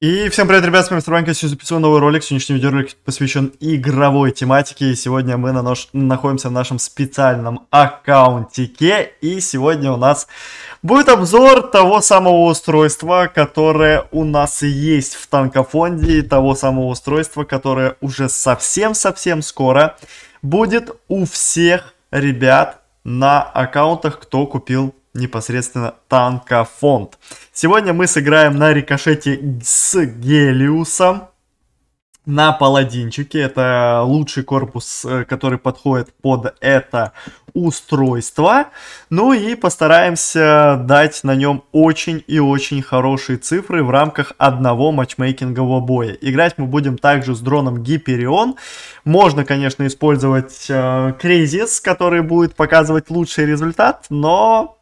И всем привет, ребят, с вами Старбанк, сегодня записываю новый ролик, сегодняшний видеоролик посвящен игровой тематике, и сегодня мы на наш... находимся в нашем специальном аккаунтике, и сегодня у нас будет обзор того самого устройства, которое у нас есть в танкофонде, того самого устройства, которое уже совсем-совсем скоро будет у всех ребят на аккаунтах, кто купил непосредственно танкофонд. Сегодня мы сыграем на рикошете с Гелиусом на паладинчике. Это лучший корпус, э, который подходит под это устройство. Ну и постараемся дать на нем очень и очень хорошие цифры в рамках одного матчмейкингового боя. Играть мы будем также с дроном Гиперион. Можно, конечно, использовать э, Кризис, который будет показывать лучший результат, но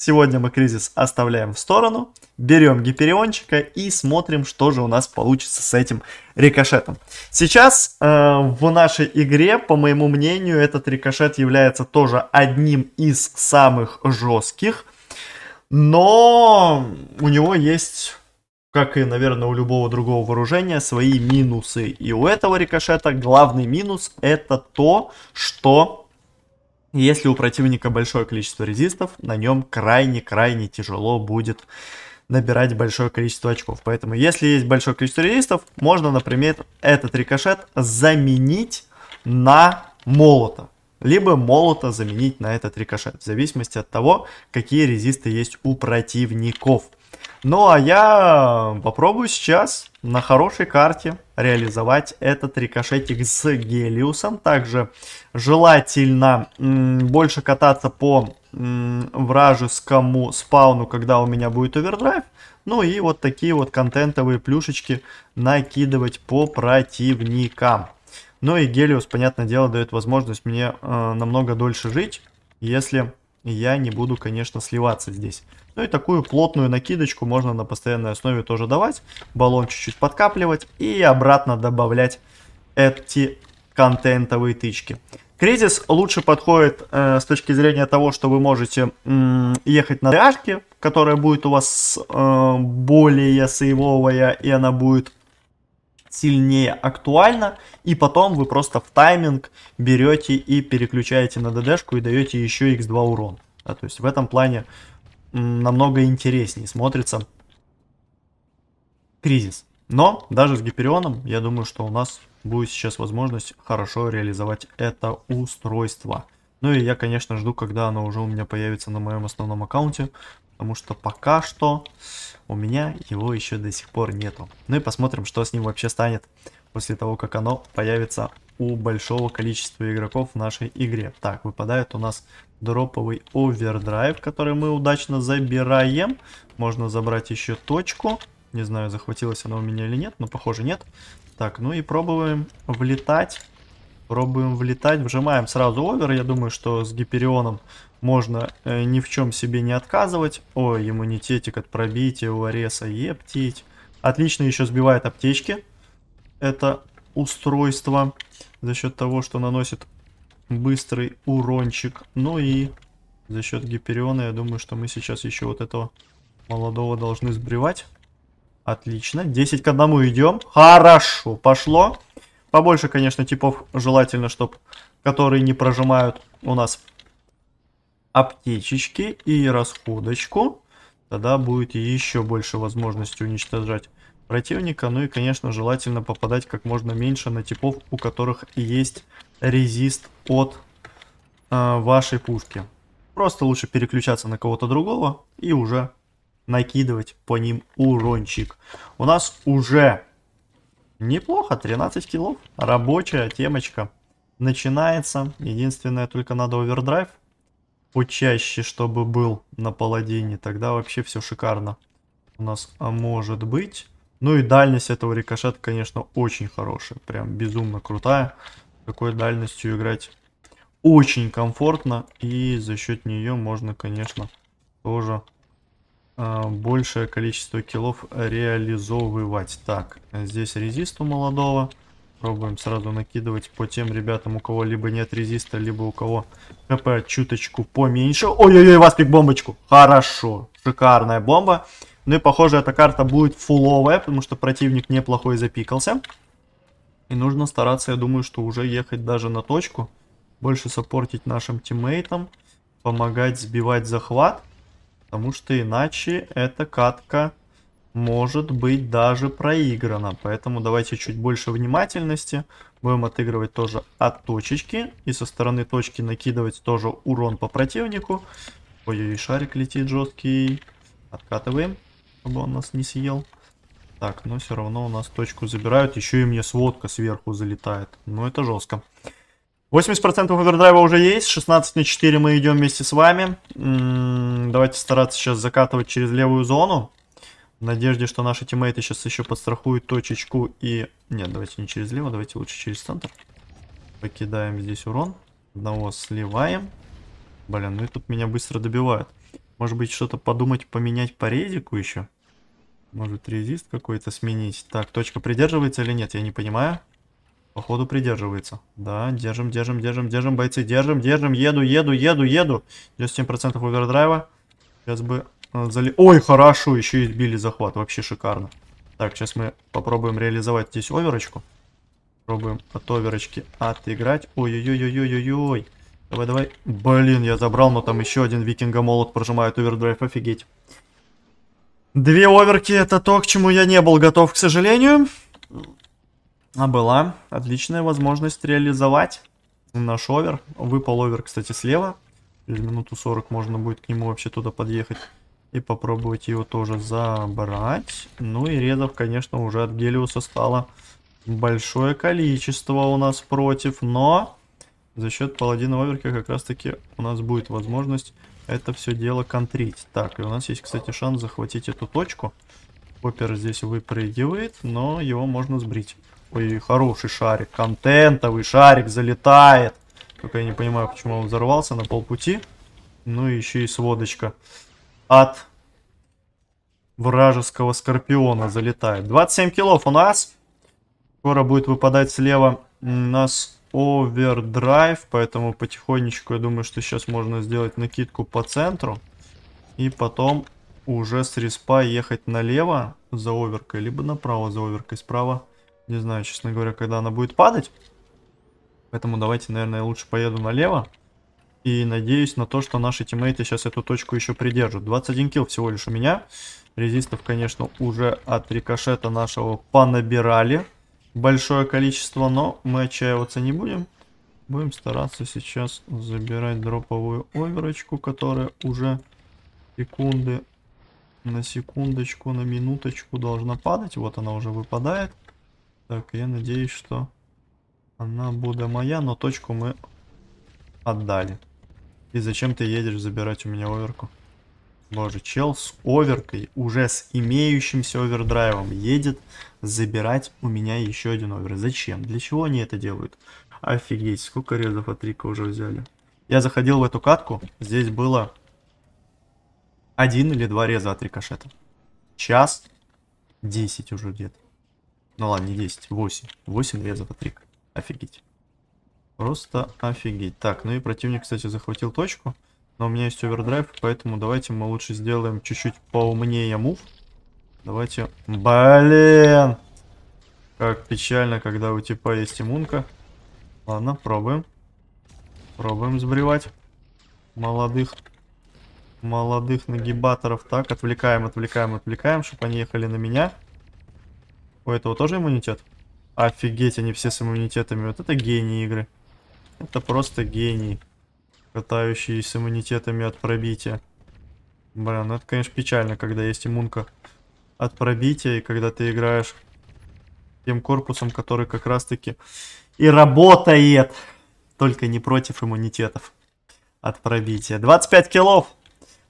Сегодня мы кризис оставляем в сторону, берем гипериончика и смотрим, что же у нас получится с этим рикошетом. Сейчас э, в нашей игре, по моему мнению, этот рикошет является тоже одним из самых жестких, но у него есть как и, наверное, у любого другого вооружения, свои минусы. И у этого рикошета главный минус это то, что если у противника большое количество резистов, на нем крайне-крайне тяжело будет набирать большое количество очков. Поэтому, если есть большое количество резистов, можно, например, этот рикошет заменить на молота. Либо молота заменить на этот рикошет, в зависимости от того, какие резисты есть у противников. Ну а я попробую сейчас на хорошей карте реализовать этот рикошетик с Гелиусом. Также желательно больше кататься по вражескому спауну, когда у меня будет овердрайв. Ну и вот такие вот контентовые плюшечки накидывать по противникам. Ну и Гелиус, понятное дело, дает возможность мне э, намного дольше жить, если я не буду, конечно, сливаться здесь. Ну и такую плотную накидочку можно на постоянной основе тоже давать. Баллон чуть-чуть подкапливать и обратно добавлять эти контентовые тычки. Кризис лучше подходит э, с точки зрения того, что вы можете э, ехать на дашке, которая будет у вас э, более сейвовая, и она будет сильнее актуальна, и потом вы просто в тайминг берете и переключаете на ДДшку и даете еще x2 урон. Да, то есть в этом плане намного интереснее смотрится кризис. Но даже с Гиперионом, я думаю, что у нас будет сейчас возможность хорошо реализовать это устройство. Ну и я, конечно, жду, когда оно уже у меня появится на моем основном аккаунте, потому что пока что у меня его еще до сих пор нету. Ну и посмотрим, что с ним вообще станет после того, как оно появится у большого количества игроков в нашей игре. Так, выпадает у нас дроповый овердрайв, который мы удачно забираем. Можно забрать еще точку. Не знаю, захватилась она у меня или нет, но похоже нет. Так, ну и пробуем влетать. Пробуем влетать, вжимаем сразу овер. Я думаю, что с Гиперионом можно э, ни в чем себе не отказывать. Ой, иммунитетик от пробития у Ареса, ептить. Отлично еще сбивает аптечки это устройство за счет того, что наносит быстрый урончик. Ну и за счет Гипериона, я думаю, что мы сейчас еще вот этого молодого должны сбривать. Отлично. 10 к 1 идем. Хорошо, пошло. Побольше, конечно, типов желательно, чтобы которые не прожимают у нас аптечечки и расходочку. Тогда будет еще больше возможности уничтожать противника. Ну и, конечно, желательно попадать как можно меньше на типов, у которых есть резист от э, вашей пушки. Просто лучше переключаться на кого-то другого и уже накидывать по ним урончик. У нас уже неплохо, 13 килов, рабочая темочка начинается. Единственное, только надо овердрайв почаще, чтобы был на паладине. Тогда вообще все шикарно у нас а может быть. Ну и дальность этого рикошета, конечно, очень хорошая. Прям безумно крутая. Такой дальностью играть очень комфортно. И за счет нее можно, конечно, тоже э, большее количество киллов реализовывать. Так, здесь резисту у молодого. Пробуем сразу накидывать по тем ребятам, у кого либо нет резиста, либо у кого хп чуточку поменьше. Ой-ой-ой, васпик бомбочку. Хорошо. Шикарная бомба. Ну и похоже, эта карта будет фуловая, потому что противник неплохой запикался. И нужно стараться, я думаю, что уже ехать даже на точку. Больше сопортить нашим тиммейтам. Помогать сбивать захват. Потому что иначе эта катка может быть даже проиграно. Поэтому давайте чуть больше внимательности. Будем отыгрывать тоже от точечки. И со стороны точки накидывать тоже урон по противнику. Ой-ой, шарик летит жесткий. Откатываем, чтобы он нас не съел. Так, но ну все равно у нас точку забирают. Еще и мне сводка сверху залетает. Ну это жестко. 80% овердрайва уже есть, 16 на 4 мы идем вместе с вами. М м-м, -м, давайте стараться сейчас закатывать через левую зону. В надежде, что наши тиммейты сейчас еще подстрахуют точечку и... Нет, давайте не через лево, давайте лучше через центр. Покидаем здесь урон. Одного сливаем. Блин, ну и тут меня быстро добивают. Может быть, что-то подумать, поменять по рейдику еще? Может, резист какой-то сменить? Так, точка придерживается или нет, я не понимаю. Походу придерживается. Да, держим, держим, держим, держим, бойцы, держим, держим. Еду, еду, еду, еду. 97% овердрайва. Сейчас бы Э, зали... Ой, хорошо, еще и избили захват. Вообще шикарно. Так, сейчас мы попробуем реализовать здесь оверочку. Попробуем от оверочки отыграть. Ой-ой-ой-ой-ой-ой. Давай-давай. Блин, я забрал, но там еще один викинга-молот прожимает овердрайв. Офигеть. Две оверки это то, к чему я не был готов, к сожалению. А была отличная возможность реализовать наш овер. Выпал овер, кстати, слева. Через минуту 40 можно будет к нему вообще туда подъехать. И попробовать его тоже забрать. Ну и редов, конечно, уже от Гелиуса стало большое количество у нас против. Но за счет паладина Оверка как раз-таки у нас будет возможность это все дело контрить. Так, и у нас есть, кстати, шанс захватить эту точку. Опер здесь выпрыгивает, но его можно сбрить. Ой, хороший шарик, контентовый шарик залетает. Только я не понимаю, почему он взорвался на полпути. Ну и еще и сводочка от вражеского Скорпиона залетает. 27 килов у нас. Скоро будет выпадать слева у нас овердрайв, поэтому потихонечку, я думаю, что сейчас можно сделать накидку по центру. И потом уже с респа ехать налево за оверкой, либо направо за оверкой, справа. Не знаю, честно говоря, когда она будет падать. Поэтому давайте, наверное, я лучше поеду налево. И надеюсь на то, что наши тиммейты сейчас эту точку еще придержат. 21 килл всего лишь у меня. Резистов, конечно, уже от рикошета нашего понабирали. Большое количество, но мы отчаиваться не будем. Будем стараться сейчас забирать дроповую оверочку, которая уже секунды на секундочку, на минуточку должна падать. Вот она уже выпадает. Так, я надеюсь, что она будет моя, но точку мы отдали. И зачем ты едешь забирать у меня оверку? Боже, чел с оверкой, уже с имеющимся овердрайвом, едет забирать у меня еще один овер. Зачем? Для чего они это делают? Офигеть, сколько резов от Рика уже взяли. Я заходил в эту катку, здесь было один или два реза от рикошета. Час 10 уже где-то. Ну ладно, не 10, 8. 8 резов от рика. Офигеть. Просто офигеть. Так, ну и противник, кстати, захватил точку. Но у меня есть овердрайв, поэтому давайте мы лучше сделаем чуть-чуть поумнее мув. Давайте... Блин! Как печально, когда у типа есть иммунка. Ладно, пробуем. Пробуем сбривать. Молодых. Молодых нагибаторов. Так, отвлекаем, отвлекаем, отвлекаем, чтобы они ехали на меня. У этого тоже иммунитет? Офигеть, они все с иммунитетами. Вот это гений игры. Это просто гений, катающий с иммунитетами от пробития. Блин, ну это, конечно, печально, когда есть иммунка от пробития, и когда ты играешь тем корпусом, который как раз-таки и работает, только не против иммунитетов от пробития. 25 киллов!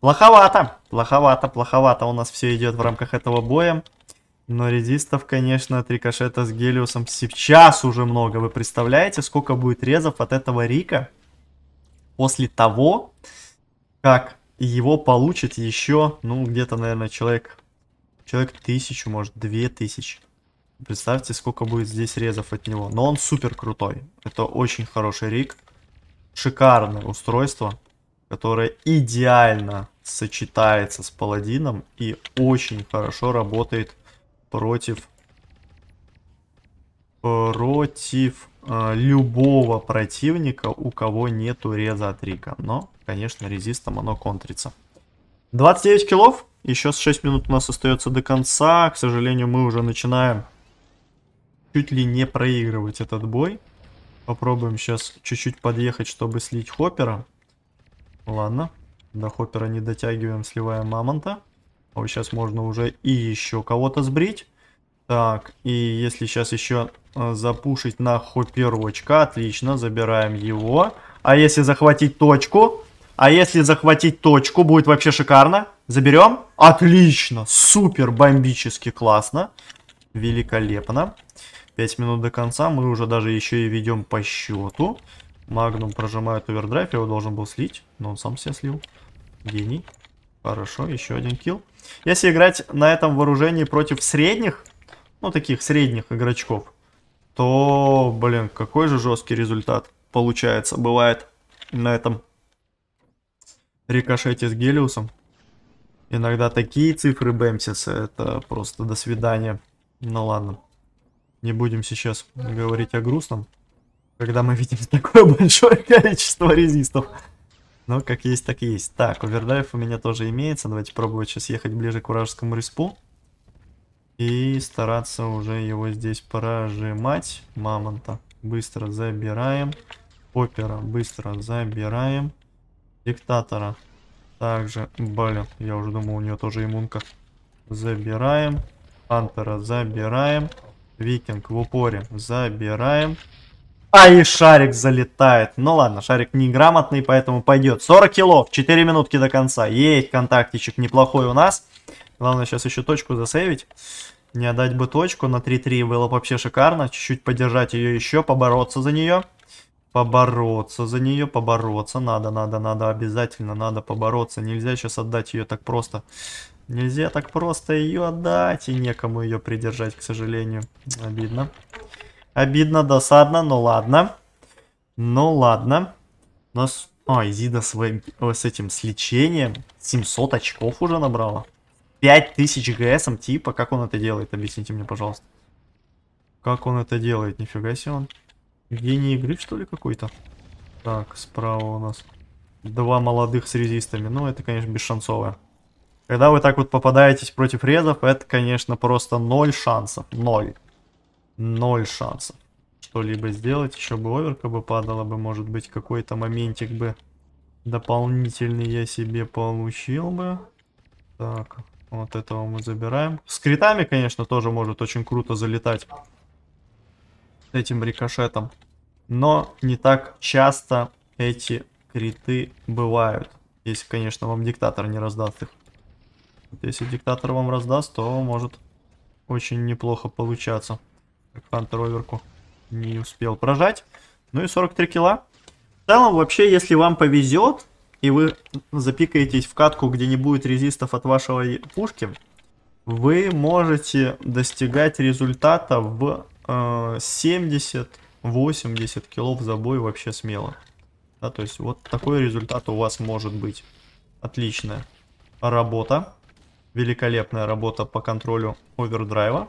Плоховато, плоховато, плоховато у нас все идет в рамках этого боя. Но резистов, конечно, от рикошета с Гелиусом сейчас уже много. Вы представляете, сколько будет резов от этого Рика после того, как его получит еще, ну, где-то, наверное, человек, человек тысячу, может, две тысячи. Представьте, сколько будет здесь резов от него. Но он супер крутой. Это очень хороший рик. Шикарное устройство, которое идеально сочетается с паладином и очень хорошо работает против против э, любого противника, у кого нету реза от Рика. Но, конечно, резистом оно контрится. 29 килов. Еще 6 минут у нас остается до конца. К сожалению, мы уже начинаем чуть ли не проигрывать этот бой. Попробуем сейчас чуть-чуть подъехать, чтобы слить Хоппера. Ладно. До Хоппера не дотягиваем, сливаем Мамонта. А вот сейчас можно уже и еще кого-то сбрить. Так, и если сейчас еще э, запушить на хуперочка, отлично, забираем его. А если захватить точку? А если захватить точку, будет вообще шикарно. Заберем? Отлично, супер, бомбически классно. Великолепно. 5 минут до конца, мы уже даже еще и ведем по счету. Магнум прожимает овердрайв, я его должен был слить, но он сам себя слил. Гений. Хорошо, еще один килл. Если играть на этом вооружении против средних, ну, таких средних игроков, то, блин, какой же жесткий результат получается, бывает на этом рикошете с Гелиусом. Иногда такие цифры бэмсятся, это просто до свидания. Ну ладно, не будем сейчас говорить о грустном, когда мы видим такое большое количество резистов. Но ну, как есть, так и есть. Так, овердрайв у меня тоже имеется. Давайте пробовать сейчас ехать ближе к Уражскому респу. И стараться уже его здесь прожимать. Мамонта быстро забираем. Опера быстро забираем. Диктатора также. Блин, я уже думал, у нее тоже иммунка. Забираем. Пантера забираем. Викинг в упоре забираем. А и шарик залетает. Ну ладно, шарик неграмотный, поэтому пойдет. 40 килов, 4 минутки до конца. Ей, контактичек неплохой у нас. Главное сейчас еще точку засейвить. Не отдать бы точку на 3-3 было вообще шикарно. Чуть-чуть поддержать ее еще, побороться за нее. Побороться за нее, побороться. Надо, надо, надо, обязательно надо побороться. Нельзя сейчас отдать ее так просто. Нельзя так просто ее отдать. И некому ее придержать, к сожалению. Обидно. Обидно, досадно, ну ладно. Ну ладно. У нас... А, Изида с, с этим, с лечением 700 очков уже набрала. 5000 ГСом, типа, как он это делает? Объясните мне, пожалуйста. Как он это делает? Нифига себе он. Гений игры, что ли, какой-то? Так, справа у нас два молодых с резистами. Ну, это, конечно, бесшансовое. Когда вы так вот попадаетесь против резов, это, конечно, просто ноль шансов. Ноль. Ноль шансов что-либо сделать. Еще бы оверка бы падала бы, может быть, какой-то моментик бы дополнительный я себе получил бы. Так, вот этого мы забираем. С критами, конечно, тоже может очень круто залетать этим рикошетом. Но не так часто эти криты бывают. Если, конечно, вам диктатор не раздаст их. если диктатор вам раздаст, то может очень неплохо получаться. Пантроверку не успел прожать. Ну и 43 кило. В целом, вообще, если вам повезет, и вы запикаетесь в катку, где не будет резистов от вашего пушки, вы можете достигать результата в э, 70-80 килов за бой вообще смело. Да, то есть вот такой результат у вас может быть. Отличная работа. Великолепная работа по контролю овердрайва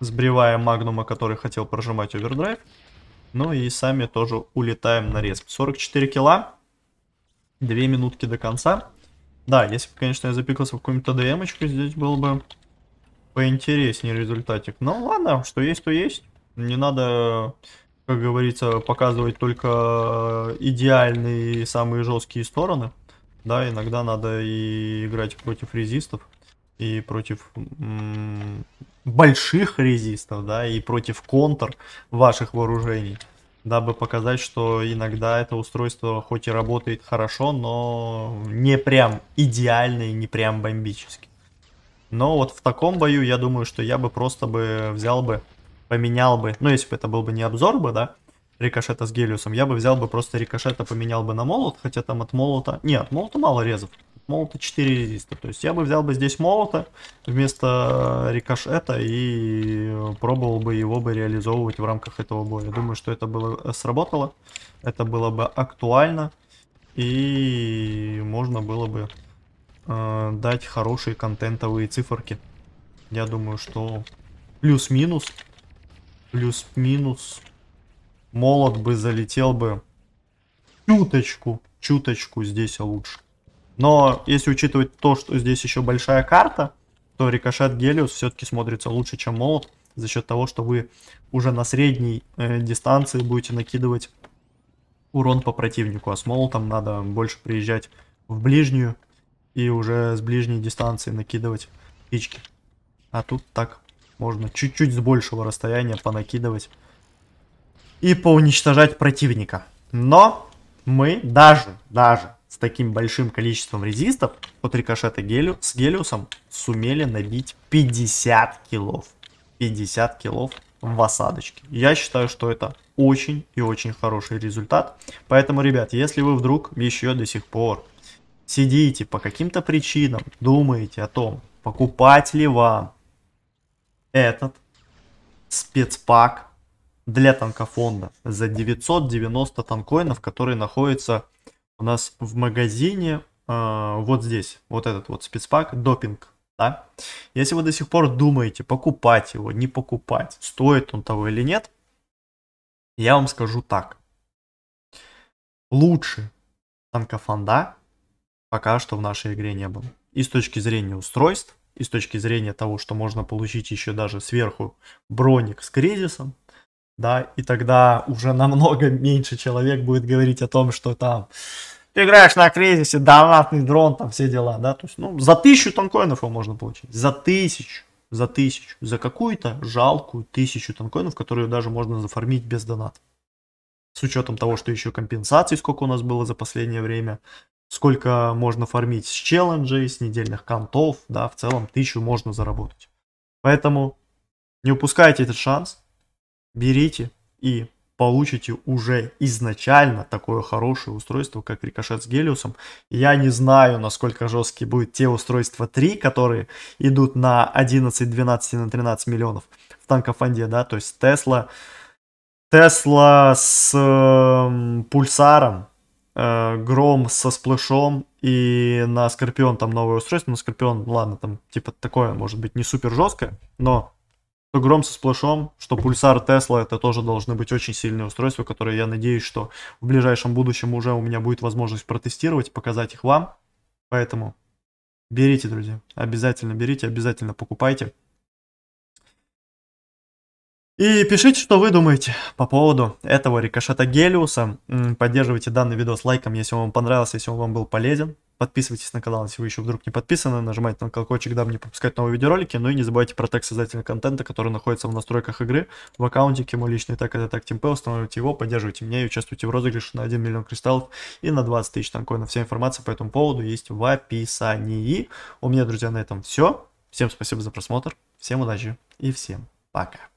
сбривая магнума, который хотел прожимать овердрайв. Ну и сами тоже улетаем на респ. 44 кило, две минутки до конца. Да, если бы, конечно, я запикался в какую-нибудь ТДМочку, здесь был бы поинтереснее результатик. Ну ладно, что есть, то есть. Не надо, как говорится, показывать только идеальные самые жесткие стороны. Да, иногда надо и играть против резистов и против больших резистов, да, и против контр ваших вооружений, дабы показать, что иногда это устройство хоть и работает хорошо, но не прям идеально и не прям бомбически. Но вот в таком бою я думаю, что я бы просто бы взял бы, поменял бы, ну если бы это был бы не обзор бы, да, рикошета с гелиусом, я бы взял бы просто рикошета, поменял бы на молот, хотя там от молота... нет от молота мало резов. От молота 4 резиста. То есть я бы взял бы здесь молота вместо э, рикошета и э, пробовал бы его бы реализовывать в рамках этого боя. Думаю, что это было э, сработало, это было бы актуально и можно было бы э, дать хорошие контентовые циферки. Я думаю, что плюс-минус, плюс-минус молот бы залетел бы чуточку, чуточку здесь лучше. Но если учитывать то, что здесь еще большая карта, то рикошет Гелиус все-таки смотрится лучше, чем молот. За счет того, что вы уже на средней э, дистанции будете накидывать урон по противнику. А с молотом надо больше приезжать в ближнюю и уже с ближней дистанции накидывать птички. А тут так можно чуть-чуть с большего расстояния понакидывать и поуничтожать противника. Но мы даже, даже с таким большим количеством резистов от рикошета гелю, с гелиусом сумели набить 50 килов. 50 килов в осадочке. Я считаю, что это очень и очень хороший результат. Поэтому, ребят, если вы вдруг еще до сих пор сидите по каким-то причинам, думаете о том, покупать ли вам этот спецпак для танкофонда за 990 танкоинов, которые находятся у нас в магазине э, вот здесь, вот этот вот спецпак, допинг, да. Если вы до сих пор думаете, покупать его, не покупать, стоит он того или нет, я вам скажу так. Лучше танкофонда пока что в нашей игре не было. И с точки зрения устройств, и с точки зрения того, что можно получить еще даже сверху броник с кризисом, да, и тогда уже намного меньше человек будет говорить о том, что там ты играешь на кризисе, донатный дрон, там все дела, да, то есть, ну, за тысячу танкоинов его можно получить, за тысячу, за тысячу, за какую-то жалкую тысячу танкоинов, которую даже можно зафармить без доната. С учетом того, что еще компенсаций, сколько у нас было за последнее время, сколько можно фармить с челленджей, с недельных контов, да, в целом тысячу можно заработать. Поэтому не упускайте этот шанс, берите и получите уже изначально такое хорошее устройство, как рикошет с Гелиусом. Я не знаю, насколько жесткие будут те устройства 3, которые идут на 11, 12 и на 13 миллионов в танкофанде, да, то есть Тесла, Тесла с эм, э, пульсаром, Гром со сплэшом и на Скорпион там новое устройство, на ну, Скорпион, ладно, там типа такое, может быть, не супер жесткое, но то гром со сплошом, что пульсар Тесла это тоже должны быть очень сильные устройства, которые я надеюсь, что в ближайшем будущем уже у меня будет возможность протестировать, показать их вам. Поэтому берите, друзья, обязательно берите, обязательно покупайте. И пишите, что вы думаете по поводу этого рикошета Гелиуса. Поддерживайте данный видос лайком, если он вам понравился, если он вам был полезен. Подписывайтесь на канал, если вы еще вдруг не подписаны. Нажимайте на колокольчик, дабы не пропускать новые видеоролики. Ну и не забывайте про тег создателя контента, который находится в настройках игры. В аккаунтике мой личный так это так Тимпе. Устанавливайте его, поддерживайте меня и участвуйте в розыгрыше на 1 миллион кристаллов и на 20 тысяч танкоинов. Вся информация по этому поводу есть в описании. У меня, друзья, на этом все. Всем спасибо за просмотр, всем удачи и всем пока.